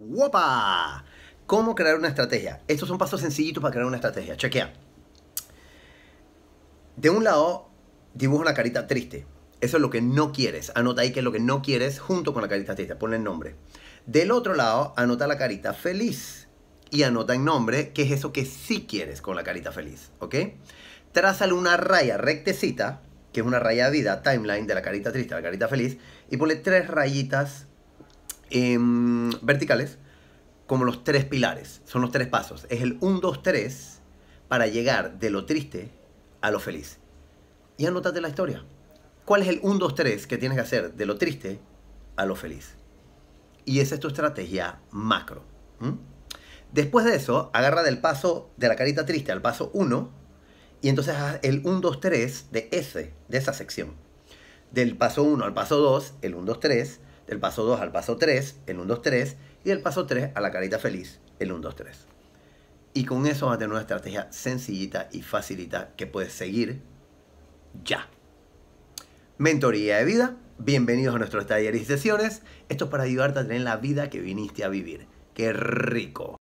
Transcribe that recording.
¡Wopa! ¿Cómo crear una estrategia? Estos son pasos sencillitos para crear una estrategia. Chequea. De un lado, dibuja una carita triste. Eso es lo que no quieres. Anota ahí qué es lo que no quieres junto con la carita triste. Ponle el nombre. Del otro lado, anota la carita feliz. Y anota en nombre qué es eso que sí quieres con la carita feliz. ¿Ok? Trázale una raya rectecita, que es una raya de vida, timeline de la carita triste a la carita feliz. Y ponle tres rayitas Em, verticales como los tres pilares, son los tres pasos. Es el 1, 2, 3 para llegar de lo triste a lo feliz. Y anótate la historia. ¿Cuál es el 1, 2, 3 que tienes que hacer de lo triste a lo feliz? Y esa es tu estrategia macro. Después de eso, agarra del paso de la carita triste al paso 1 y entonces haz el 1, 2, 3 de ese, de esa sección. Del paso 1 al paso 2, el 1, 2, 3 del paso 2 al paso 3, el 1, 2, 3, y del paso 3 a la carita feliz, el 1, 2, 3. Y con eso vas a tener una estrategia sencillita y facilita que puedes seguir ya. Mentoría de vida, bienvenidos a nuestros talleres y sesiones. Esto es para ayudarte a tener la vida que viniste a vivir. ¡Qué rico!